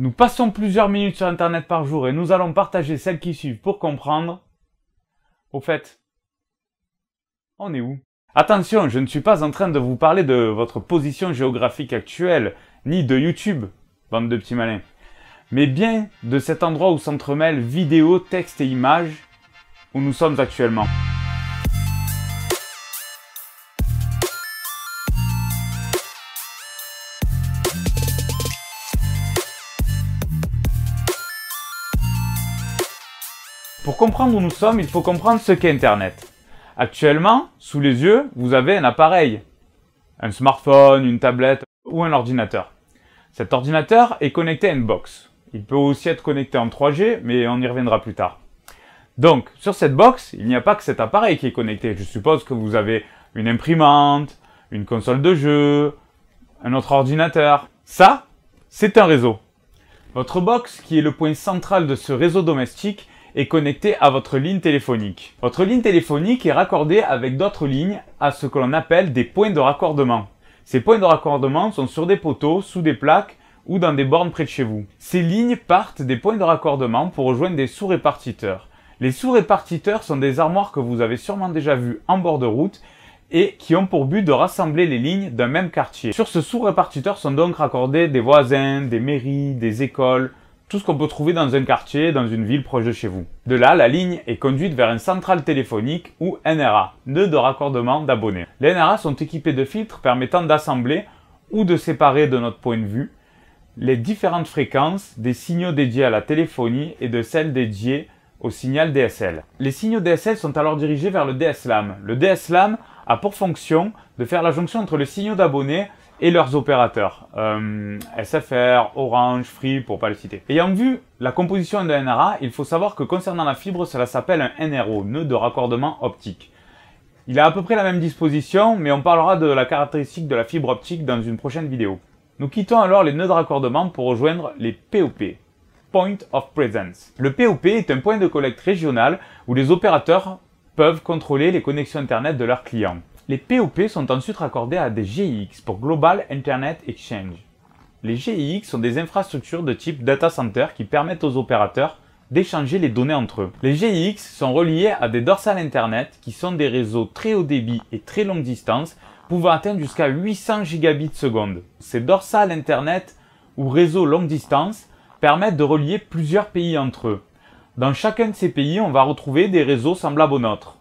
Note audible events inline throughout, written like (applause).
Nous passons plusieurs minutes sur Internet par jour et nous allons partager celles qui suivent pour comprendre. Au fait, on est où Attention, je ne suis pas en train de vous parler de votre position géographique actuelle, ni de YouTube, bande de petits malins, mais bien de cet endroit où s'entremêlent vidéo, texte et images où nous sommes actuellement. Pour comprendre où nous sommes, il faut comprendre ce qu'est Internet. Actuellement, sous les yeux, vous avez un appareil. Un smartphone, une tablette ou un ordinateur. Cet ordinateur est connecté à une box. Il peut aussi être connecté en 3G, mais on y reviendra plus tard. Donc, sur cette box, il n'y a pas que cet appareil qui est connecté. Je suppose que vous avez une imprimante, une console de jeu, un autre ordinateur. Ça, c'est un réseau. Votre box, qui est le point central de ce réseau domestique, est connecté à votre ligne téléphonique. Votre ligne téléphonique est raccordée avec d'autres lignes à ce que l'on appelle des points de raccordement. Ces points de raccordement sont sur des poteaux, sous des plaques ou dans des bornes près de chez vous. Ces lignes partent des points de raccordement pour rejoindre des sous-répartiteurs. Les sous-répartiteurs sont des armoires que vous avez sûrement déjà vues en bord de route et qui ont pour but de rassembler les lignes d'un même quartier. Sur ce sous-répartiteur sont donc raccordés des voisins, des mairies, des écoles, tout ce qu'on peut trouver dans un quartier, dans une ville proche de chez vous. De là, la ligne est conduite vers une centrale téléphonique ou NRA, nœud de raccordement d'abonnés. Les NRA sont équipés de filtres permettant d'assembler ou de séparer de notre point de vue les différentes fréquences des signaux dédiés à la téléphonie et de celles dédiées au signal DSL. Les signaux DSL sont alors dirigés vers le DSLAM. Le DSLAM a pour fonction de faire la jonction entre le signaux d'abonnés et leurs opérateurs, euh, SFR, Orange, Free pour pas le citer. Ayant vu la composition d'un NRA, il faut savoir que concernant la fibre, cela s'appelle un NRO, nœud de raccordement optique. Il a à peu près la même disposition, mais on parlera de la caractéristique de la fibre optique dans une prochaine vidéo. Nous quittons alors les nœuds de raccordement pour rejoindre les POP, Point of Presence. Le POP est un point de collecte régional où les opérateurs peuvent contrôler les connexions Internet de leurs clients. Les POP sont ensuite raccordés à des GIX pour Global Internet Exchange. Les GIX sont des infrastructures de type data center qui permettent aux opérateurs d'échanger les données entre eux. Les GIX sont reliés à des dorsales Internet qui sont des réseaux très haut débit et très longue distance pouvant atteindre jusqu'à 800 gigabits seconde. Ces dorsales Internet ou réseaux longue distance permettent de relier plusieurs pays entre eux. Dans chacun de ces pays, on va retrouver des réseaux semblables aux nôtres.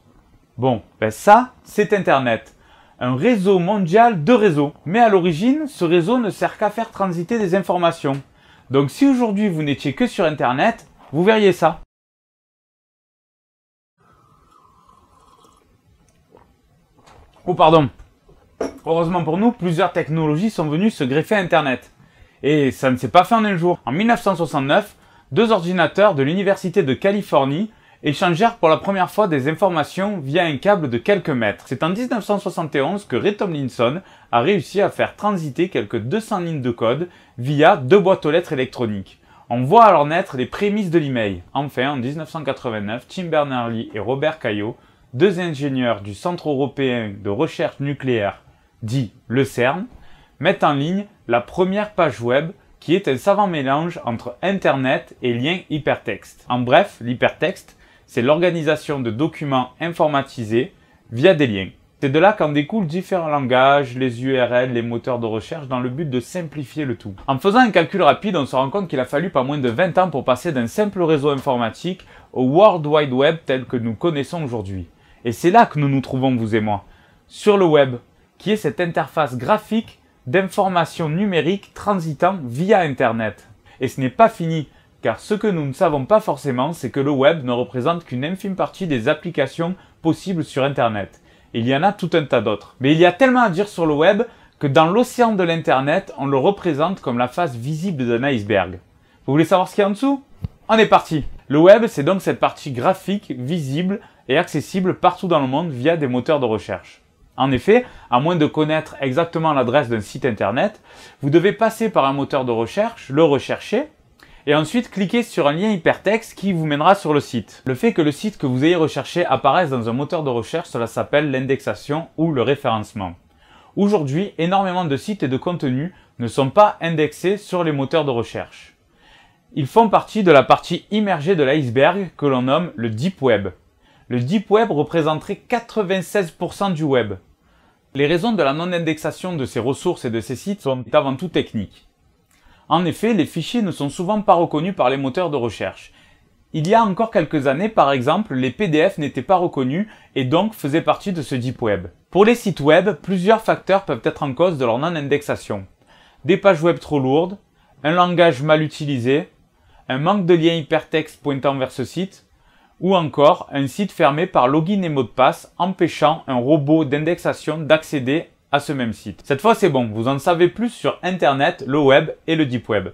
Bon, ben ça, c'est Internet. Un réseau mondial de réseaux. Mais à l'origine, ce réseau ne sert qu'à faire transiter des informations. Donc si aujourd'hui vous n'étiez que sur Internet, vous verriez ça. Oh pardon. Heureusement pour nous, plusieurs technologies sont venues se greffer à Internet. Et ça ne s'est pas fait en un jour. En 1969, deux ordinateurs de l'Université de Californie échangèrent pour la première fois des informations via un câble de quelques mètres. C'est en 1971 que Ray Tomlinson a réussi à faire transiter quelques 200 lignes de code via deux boîtes aux lettres électroniques. On voit alors naître les prémices de l'email. Enfin, en 1989, Tim Berners-Lee et Robert Caillot, deux ingénieurs du Centre européen de recherche nucléaire, dit le CERN, mettent en ligne la première page web qui est un savant mélange entre Internet et lien hypertexte. En bref, l'hypertexte, c'est l'organisation de documents informatisés via des liens. C'est de là qu'en découlent différents langages, les URL, les moteurs de recherche, dans le but de simplifier le tout. En faisant un calcul rapide, on se rend compte qu'il a fallu pas moins de 20 ans pour passer d'un simple réseau informatique au World Wide Web tel que nous connaissons aujourd'hui. Et c'est là que nous nous trouvons, vous et moi, sur le web, qui est cette interface graphique d'informations numériques transitant via Internet. Et ce n'est pas fini, car ce que nous ne savons pas forcément, c'est que le web ne représente qu'une infime partie des applications possibles sur Internet. Il y en a tout un tas d'autres. Mais il y a tellement à dire sur le web que dans l'océan de l'Internet, on le représente comme la face visible d'un iceberg. Vous voulez savoir ce qu'il y a en dessous On est parti Le web, c'est donc cette partie graphique, visible et accessible partout dans le monde via des moteurs de recherche. En effet, à moins de connaître exactement l'adresse d'un site internet, vous devez passer par un moteur de recherche, le rechercher, et ensuite cliquez sur un lien hypertexte qui vous mènera sur le site. Le fait que le site que vous ayez recherché apparaisse dans un moteur de recherche, cela s'appelle l'indexation ou le référencement. Aujourd'hui, énormément de sites et de contenus ne sont pas indexés sur les moteurs de recherche. Ils font partie de la partie immergée de l'iceberg que l'on nomme le Deep Web. Le Deep Web représenterait 96% du Web. Les raisons de la non-indexation de ces ressources et de ces sites sont avant tout techniques. En effet, les fichiers ne sont souvent pas reconnus par les moteurs de recherche. Il y a encore quelques années, par exemple, les PDF n'étaient pas reconnus et donc faisaient partie de ce deep web. Pour les sites web, plusieurs facteurs peuvent être en cause de leur non-indexation. Des pages web trop lourdes, un langage mal utilisé, un manque de liens hypertexte pointant vers ce site, ou encore un site fermé par login et mot de passe empêchant un robot d'indexation d'accéder ce même site. Cette fois c'est bon, vous en savez plus sur Internet, le web et le deep web.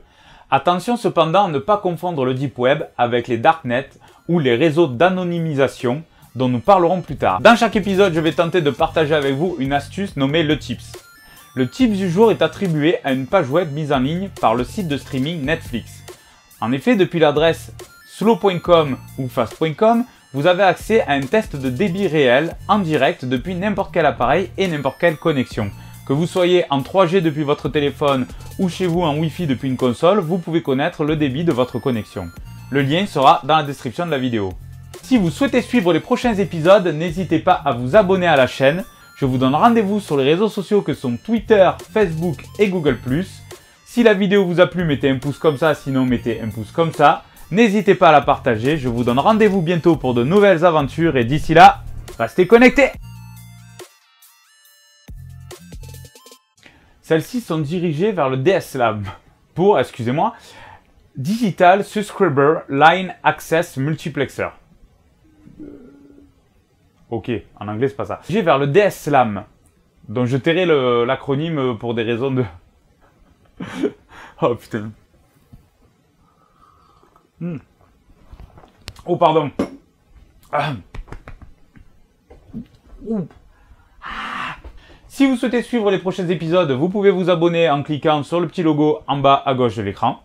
Attention cependant à ne pas confondre le deep web avec les darknet ou les réseaux d'anonymisation dont nous parlerons plus tard. Dans chaque épisode, je vais tenter de partager avec vous une astuce nommée le tips. Le tips du jour est attribué à une page web mise en ligne par le site de streaming Netflix. En effet, depuis l'adresse slow.com ou fast.com, vous avez accès à un test de débit réel en direct depuis n'importe quel appareil et n'importe quelle connexion. Que vous soyez en 3G depuis votre téléphone ou chez vous en Wi-Fi depuis une console, vous pouvez connaître le débit de votre connexion. Le lien sera dans la description de la vidéo. Si vous souhaitez suivre les prochains épisodes, n'hésitez pas à vous abonner à la chaîne. Je vous donne rendez-vous sur les réseaux sociaux que sont Twitter, Facebook et Google+. Si la vidéo vous a plu, mettez un pouce comme ça, sinon mettez un pouce comme ça. N'hésitez pas à la partager, je vous donne rendez-vous bientôt pour de nouvelles aventures et d'ici là, restez connectés Celles-ci sont dirigées vers le DSLAM pour, excusez-moi, Digital Subscriber Line Access Multiplexer. Ok, en anglais c'est pas ça. J'ai vers le DSLAM, dont je tairai l'acronyme pour des raisons de... (laughs) oh putain. Hmm. Oh, pardon. Ah. Ah. Si vous souhaitez suivre les prochains épisodes, vous pouvez vous abonner en cliquant sur le petit logo en bas à gauche de l'écran.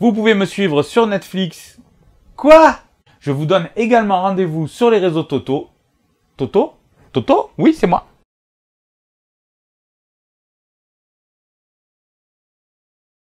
Vous pouvez me suivre sur Netflix. Quoi Je vous donne également rendez-vous sur les réseaux Toto. Toto Toto Oui, c'est moi.